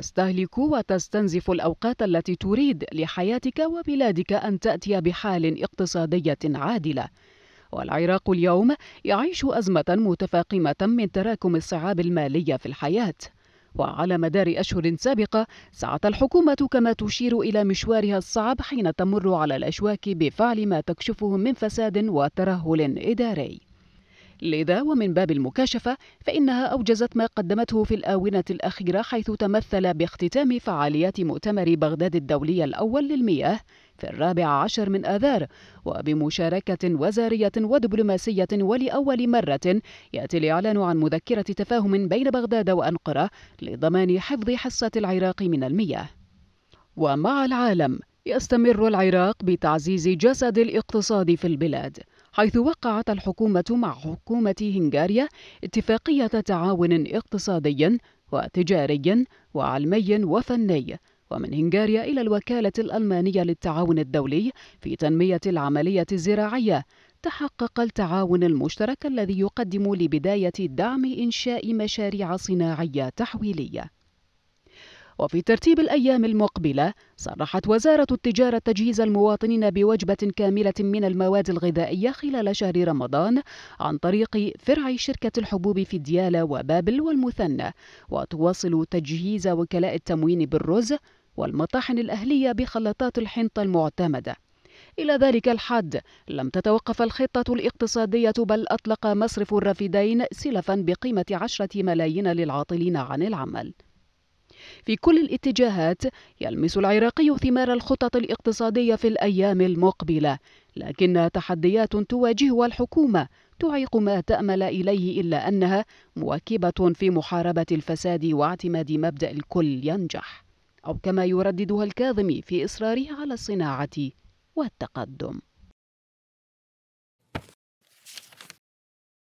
تستهلك وتستنزف الأوقات التي تريد لحياتك وبلادك أن تأتي بحال اقتصادية عادلة والعراق اليوم يعيش أزمة متفاقمة من تراكم الصعاب المالية في الحياة وعلى مدار أشهر سابقة سعت الحكومة كما تشير إلى مشوارها الصعب حين تمر على الأشواك بفعل ما تكشفه من فساد وترهل إداري لذا ومن باب المكاشفة فإنها أوجزت ما قدمته في الآونة الأخيرة حيث تمثل باختتام فعاليات مؤتمر بغداد الدولي الأول للمياه في الرابع عشر من آذار وبمشاركة وزارية ودبلوماسية ولأول مرة يأتي الإعلان عن مذكرة تفاهم بين بغداد وأنقرة لضمان حفظ حصة العراق من المياه ومع العالم يستمر العراق بتعزيز جسد الاقتصاد في البلاد حيث وقعت الحكومة مع حكومة هنغاريا اتفاقية تعاون اقتصادي وتجاري وعلمي وفني ومن هنغاريا إلى الوكالة الألمانية للتعاون الدولي في تنمية العملية الزراعية تحقق التعاون المشترك الذي يقدم لبداية دعم إنشاء مشاريع صناعية تحويلية وفي ترتيب الأيام المقبلة صرحت وزارة التجارة تجهيز المواطنين بوجبة كاملة من المواد الغذائية خلال شهر رمضان عن طريق فرع شركة الحبوب في ديالى وبابل والمثنى وتواصل تجهيز وكلاء التموين بالرز والمطاحن الأهلية بخلطات الحنطة المعتمدة إلى ذلك الحد لم تتوقف الخطة الاقتصادية بل أطلق مصرف الرافدين سلفا بقيمة عشرة ملايين للعاطلين عن العمل في كل الاتجاهات يلمس العراقي ثمار الخطط الاقتصادية في الأيام المقبلة لكن تحديات تواجهها الحكومة تعيق ما تأمل إليه إلا أنها مواكبة في محاربة الفساد واعتماد مبدأ الكل ينجح أو كما يرددها الكاظمي في إصراره على الصناعة والتقدم